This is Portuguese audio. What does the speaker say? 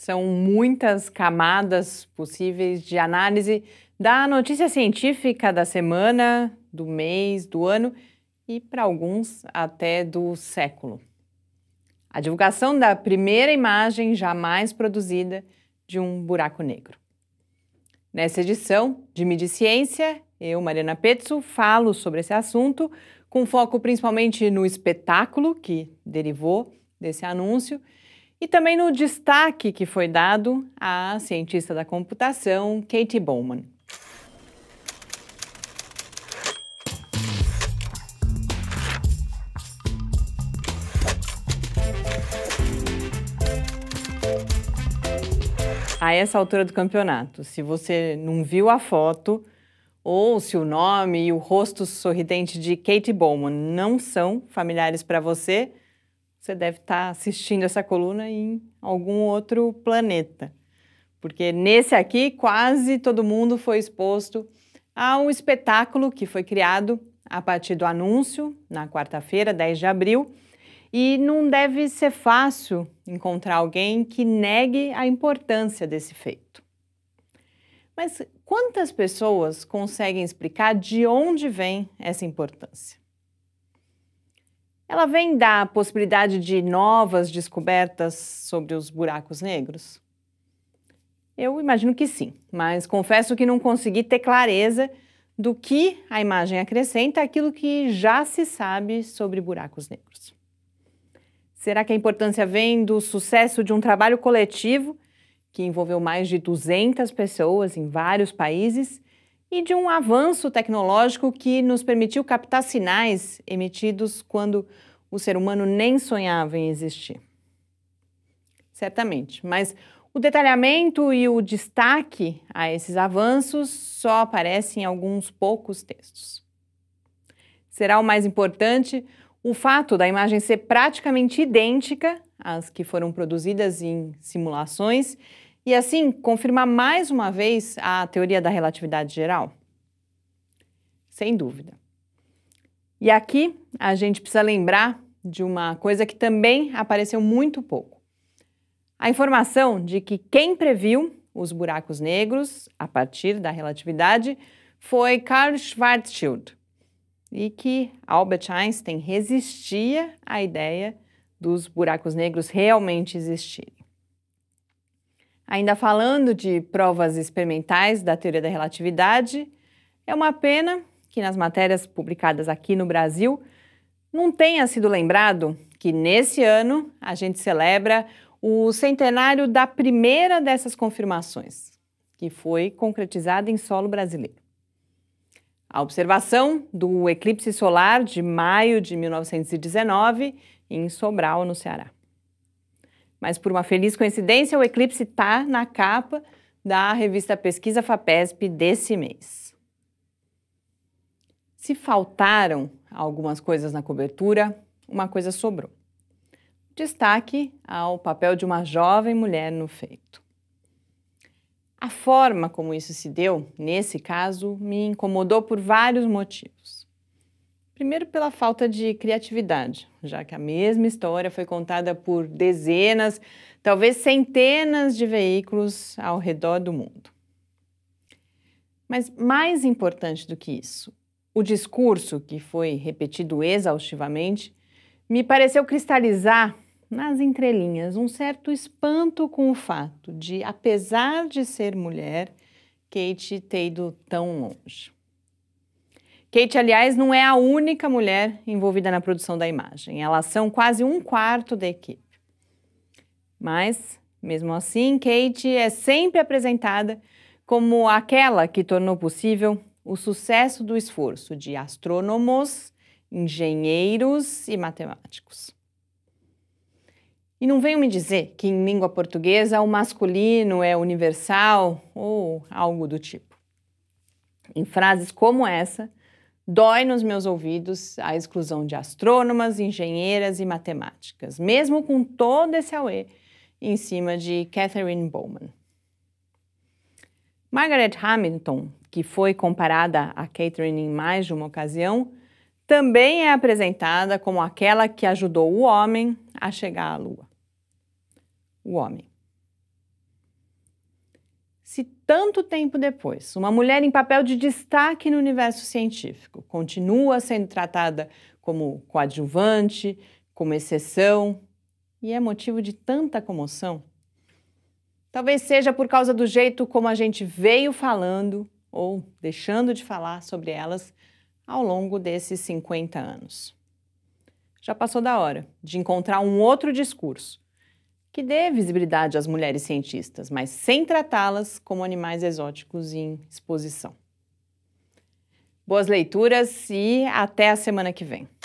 São muitas camadas possíveis de análise da notícia científica da semana, do mês, do ano e, para alguns, até do século. A divulgação da primeira imagem jamais produzida de um buraco negro. Nessa edição de Midi Ciência, eu, Mariana Petzo, falo sobre esse assunto, com foco principalmente no espetáculo que derivou desse anúncio e também no destaque que foi dado à cientista da computação Katie Bowman. A essa altura do campeonato, se você não viu a foto, ou se o nome e o rosto sorridente de Kate Bowman não são familiares para você, você deve estar assistindo essa coluna em algum outro planeta. Porque nesse aqui, quase todo mundo foi exposto a um espetáculo que foi criado a partir do anúncio, na quarta-feira, 10 de abril. E não deve ser fácil encontrar alguém que negue a importância desse feito. Mas quantas pessoas conseguem explicar de onde vem essa importância? ela vem da possibilidade de novas descobertas sobre os buracos negros? Eu imagino que sim, mas confesso que não consegui ter clareza do que a imagem acrescenta àquilo que já se sabe sobre buracos negros. Será que a importância vem do sucesso de um trabalho coletivo que envolveu mais de 200 pessoas em vários países e de um avanço tecnológico que nos permitiu captar sinais emitidos quando o ser humano nem sonhava em existir. Certamente, mas o detalhamento e o destaque a esses avanços só aparecem em alguns poucos textos. Será o mais importante o fato da imagem ser praticamente idêntica às que foram produzidas em simulações e assim confirmar mais uma vez a teoria da relatividade geral? Sem dúvida. E aqui a gente precisa lembrar de uma coisa que também apareceu muito pouco. A informação de que quem previu os buracos negros a partir da relatividade foi Karl Schwarzschild e que Albert Einstein resistia à ideia dos buracos negros realmente existirem. Ainda falando de provas experimentais da teoria da relatividade, é uma pena que nas matérias publicadas aqui no Brasil não tenha sido lembrado que nesse ano a gente celebra o centenário da primeira dessas confirmações, que foi concretizada em solo brasileiro. A observação do eclipse solar de maio de 1919 em Sobral, no Ceará. Mas por uma feliz coincidência, o eclipse está na capa da revista Pesquisa FAPESP desse mês. Se faltaram algumas coisas na cobertura, uma coisa sobrou. Destaque ao papel de uma jovem mulher no feito. A forma como isso se deu, nesse caso, me incomodou por vários motivos. Primeiro, pela falta de criatividade, já que a mesma história foi contada por dezenas, talvez centenas de veículos ao redor do mundo. Mas mais importante do que isso, o discurso, que foi repetido exaustivamente, me pareceu cristalizar nas entrelinhas um certo espanto com o fato de, apesar de ser mulher, Kate ter ido tão longe. Kate, aliás, não é a única mulher envolvida na produção da imagem. Elas são quase um quarto da equipe. Mas, mesmo assim, Kate é sempre apresentada como aquela que tornou possível o sucesso do esforço de astrônomos, engenheiros e matemáticos. E não venham me dizer que em língua portuguesa o masculino é universal ou algo do tipo. Em frases como essa, Dói nos meus ouvidos a exclusão de astrônomas, engenheiras e matemáticas, mesmo com todo esse auê em cima de Catherine Bowman. Margaret Hamilton, que foi comparada a Catherine em mais de uma ocasião, também é apresentada como aquela que ajudou o homem a chegar à Lua. O homem se tanto tempo depois uma mulher em papel de destaque no universo científico continua sendo tratada como coadjuvante, como exceção e é motivo de tanta comoção? Talvez seja por causa do jeito como a gente veio falando ou deixando de falar sobre elas ao longo desses 50 anos. Já passou da hora de encontrar um outro discurso que dê visibilidade às mulheres cientistas, mas sem tratá-las como animais exóticos em exposição. Boas leituras e até a semana que vem.